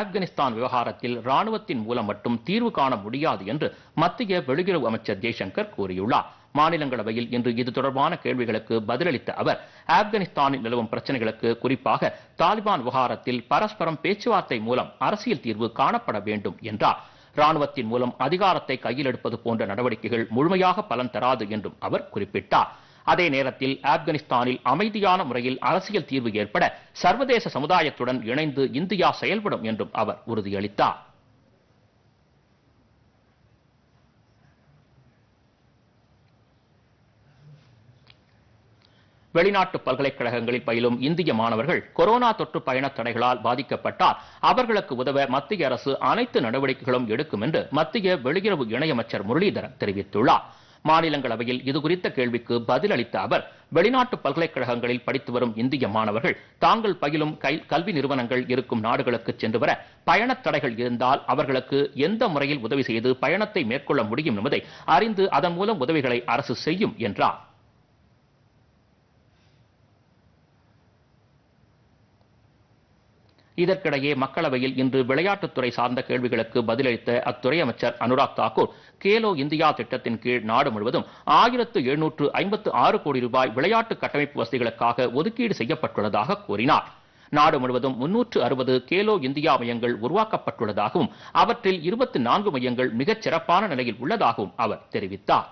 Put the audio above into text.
ஆப்கானிஸ்தான் விவகாரத்தில் ராணுவத்தின் மூலம் மட்டும் தீர்வு காண முடியாது என்று மத்திய வெளியுறவு அமைச்சர் ஜெய்சங்கர் கூறியுள்ளார் மாநிலங்களவையில் இன்று இது தொடர்பான கேள்விகளுக்கு பதிலளித்த அவர் ஆப்கானிஸ்தானில் நிலவும் பிரச்சனைகளுக்கு குறிப்பாக தாலிபான் விவகாரத்தில் பரஸ்பரம் பேச்சுவார்த்தை மூலம் அரசியல் தீர்வு காணப்பட வேண்டும் என்றார் ராணுவத்தின் மூலம் அதிகாரத்தை கையில் எடுப்பது போன்ற நடவடிக்கைகள் முழுமையாக பலன் தராது என்றும் அவர் குறிப்பிட்டார் அதே நேரத்தில் ஆப்கானிஸ்தானில் அமைதியான முறையில் அரசியல் தீர்வு ஏற்பட சர்வதேச சமுதாயத்துடன் இணைந்து இந்தியா செயல்படும் என்றும் அவர் உறுதியளித்தார் வெளிநாட்டு பல்கலைக்கழகங்களில் பயிலும் இந்திய மாணவர்கள் கொரோனா தொற்று பயண தடைகளால் பாதிக்கப்பட்டால் அவர்களுக்கு உதவ மத்திய அரசு அனைத்து நடவடிக்கைகளும் எடுக்கும் என்று மத்திய வெளியுறவு இணையமைச்சர் முரளிதரன் தெரிவித்துள்ளார் மாநிலங்களவையில் இதுகுறித்த கேள்விக்கு பதிலளித்த அவர் வெளிநாட்டு பல்கலைக்கழகங்களில் படித்து வரும் இந்திய மாணவர்கள் தாங்கள் பயிலும் கல்வி நிறுவனங்கள் இருக்கும் நாடுகளுக்கு சென்று வர பயணத் தடைகள் இருந்தால் அவர்களுக்கு எந்த முறையில் உதவி செய்து பயணத்தை மேற்கொள்ள முடியும் என்பதை அறிந்து அதன் மூலம் உதவிகளை அரசு செய்யும் என்றார் இதற்கிடையே மக்களவையில் இன்று விளையாட்டுத்துறை சார்ந்த கேள்விகளுக்கு பதிலளித்த அத்துறை அமைச்சர் அனுராக் தாக்கூர் கேலோ இந்தியா திட்டத்தின் கீழ் நாடு முழுவதும் ஆயிரத்து எழுநூற்று ஐம்பத்து ஆறு கோடி ரூபாய் விளையாட்டு கட்டமைப்பு வசதிகளுக்காக ஒதுக்கீடு செய்யப்பட்டுள்ளதாக கூறினார் நாடு முழுவதும் முன்னூற்று அறுபது கேலோ இந்தியா மையங்கள் உருவாக்கப்பட்டுள்ளதாகவும் அவற்றில் இருபத்தி நான்கு மையங்கள் மிகச் சிறப்பான நிலையில் உள்ளதாகவும் அவர் தெரிவித்தார்